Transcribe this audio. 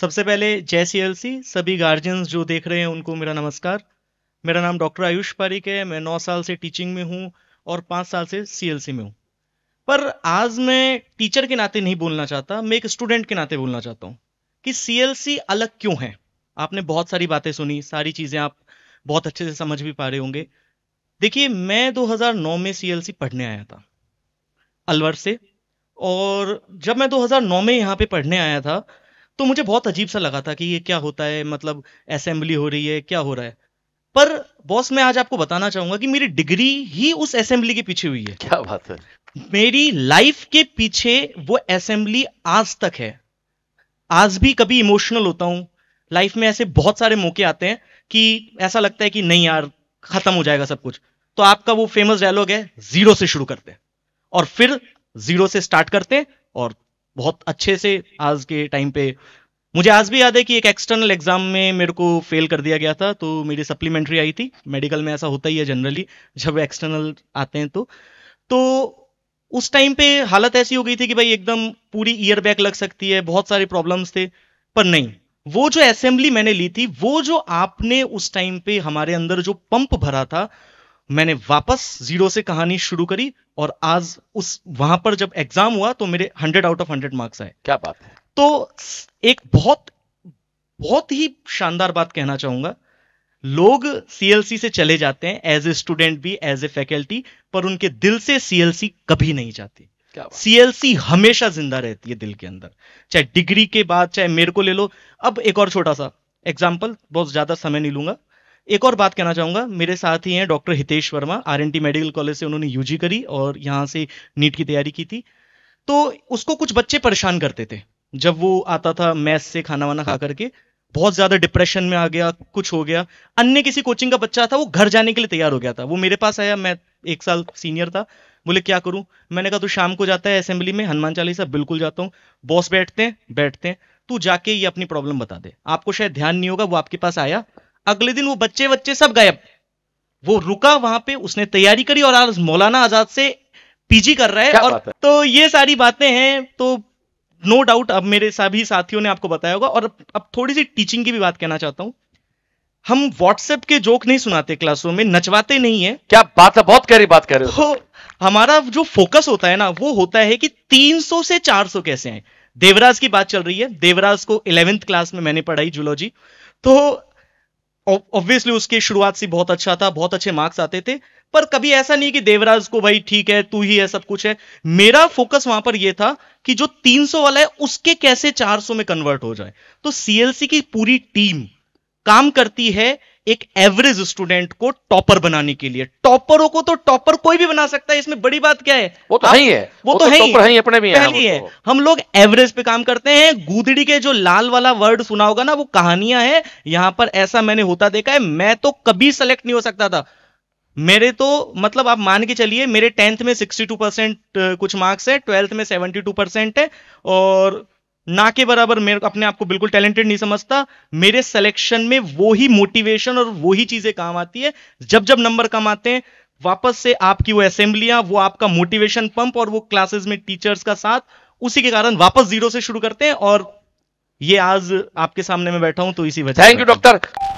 सबसे पहले जय सी एल सी सभी गार्जियंस जो देख रहे हैं उनको मेरा नमस्कार मेरा नाम डॉक्टर आयुष पारिक है मैं नौ साल से टीचिंग में हूँ और पाँच साल से सी एल सी में हूँ पर आज मैं टीचर के नाते नहीं बोलना चाहता मैं एक स्टूडेंट के नाते बोलना चाहता हूँ कि सी एल सी अलग क्यों है आपने बहुत सारी बातें सुनी सारी चीज़ें आप बहुत अच्छे से समझ भी पा रहे होंगे देखिए मैं 2009 में सी पढ़ने आया था अलवर से और जब मैं 2009 में यहाँ पे पढ़ने आया था तो मुझे बहुत अजीब सा लगा था कि ये क्या होता है मतलब असेंबली हो रही है क्या हो रहा है पर बॉस मैं आज आपको बताना चाहूंगा कि मेरी डिग्री ही उस असेंबली के पीछे हुई है क्या बात है मेरी लाइफ के पीछे वो असेंबली आज तक है आज भी कभी इमोशनल होता हूं लाइफ में ऐसे बहुत सारे मौके आते हैं कि ऐसा लगता है कि नहीं यार खत्म हो जाएगा सब कुछ तो आपका वो फेमस डायलॉग है जीरो से शुरू करते हैं और फिर जीरो से स्टार्ट करते हैं और बहुत अच्छे से आज के टाइम पे मुझे आज भी याद है कि एक एक्सटर्नल एग्जाम में मेरे को फेल कर दिया गया था तो मेरी सप्लीमेंट्री आई थी मेडिकल में ऐसा होता ही है जनरली जब एक्सटर्नल आते हैं तो तो उस टाइम पे हालत ऐसी हो गई थी कि भाई एकदम पूरी ईयर बैक लग सकती है बहुत सारे प्रॉब्लम्स थे पर नहीं वो जो असेंबली मैंने ली थी वो जो आपने उस टाइम पे हमारे अंदर जो पंप भरा था मैंने वापस जीरो से कहानी शुरू करी और आज उस वहां पर जब एग्जाम हुआ तो मेरे hundred out of hundred marks आए क्या बात है तो एक बहुत बहुत ही शानदार बात कहना चाहूंगा लोग सीएलसी से चले जाते हैं एज ए स्टूडेंट भी एज ए फैकल्टी पर उनके दिल से सीएलसी कभी नहीं जाती सीएलसी हमेशा जिंदा रहती है दिल के अंदर चाहे डिग्री के बाद चाहे मेरे को ले लो अब एक और छोटा सा एग्जाम्पल बहुत ज्यादा समय नहीं लूंगा एक और बात कहना चाहूंगा मेरे साथ ही हैं doctor Hitesh Verma R medical college से उन्होंने यूजी करी और यहाँ से नीट की तैयारी की थी तो उसको कुछ बच्चे परेशान करते थे जब वो आता था मैथ से खाना वाना खा हाँ। करके बहुत ज्यादा डिप्रेशन में आ गया कुछ हो गया अन्य किसी कोचिंग का बच्चा था वो घर जाने के लिए तैयार हो गया था वो मेरे पास आया मैं एक साल सीनियर था बोले क्या करूं मैंने कहा तू तो शाम को जाता है असेंबली में हनुमान चालीसा बिल्कुल जाता हूँ बॉस बैठते हैं बैठते हैं तू जाके ये अपनी प्रॉब्लम बता दे आपको शायद ध्यान नहीं होगा वो आपके पास आया अगले दिन वो बच्चे बच्चे सब गायब वो रुका वहां पे उसने तैयारी करी और आज मौलाना आजाद से पीजी कर रहा है और है? तो ये सारी बातें हैं तो नो डाउट अब मेरे सभी साथियों ने आपको बताया होगा और अब थोड़ी सी टीचिंग की भी बात कहना चाहता हूं हम व्हाट्सएप के जोक नहीं सुनाते क्लासों में नचवाते नहीं है क्या बात है बहुत गहरी बात कर रहे हो हमारा जो फोकस होता है ना वो होता है कि 300 से 400 कैसे हैं देवराज की बात चल रही है देवराज को इलेवेंथ क्लास में मैंने पढ़ाई जूलॉजी तो ऑब्वियसली उसकी शुरुआत से बहुत अच्छा था बहुत अच्छे मार्क्स आते थे पर कभी ऐसा नहीं कि देवराज को भाई ठीक है तू ही है सब कुछ है मेरा फोकस वहां पर यह था कि जो 300 वाला है उसके कैसे 400 में कन्वर्ट हो जाए तो सीएलसी की पूरी टीम काम करती है एक एवरेज स्टूडेंट को टॉपर बनाने के लिए टॉपरों को तो टॉपर कोई भी बना सकता है इसमें बड़ी बात क्या है वो तो है वो, तो, तो है, ही अपने भी पहली है तो। हम लोग एवरेज पे काम करते हैं गुदड़ी के जो लाल वाला वर्ड सुना होगा ना वो कहानियां है यहां पर ऐसा मैंने होता देखा है मैं तो कभी सेलेक्ट नहीं हो सकता था मेरे तो मतलब आप मान के चलिए मेरे टेंथ में 62 परसेंट कुछ मार्क्स है ट्वेल्थ में 72 परसेंट है और ना के बराबर मेरे अपने आप को बिल्कुल टैलेंटेड नहीं समझता मेरे सिलेक्शन में वो ही मोटिवेशन और वो ही चीजें काम आती है जब जब नंबर कम आते हैं वापस से आपकी वो असेंबलियां वो आपका मोटिवेशन पंप और वो क्लासेस में टीचर्स का साथ उसी के कारण वापस जीरो से शुरू करते हैं और ये आज आपके सामने में बैठा हूं तो इसी वजह थैंक यू डॉक्टर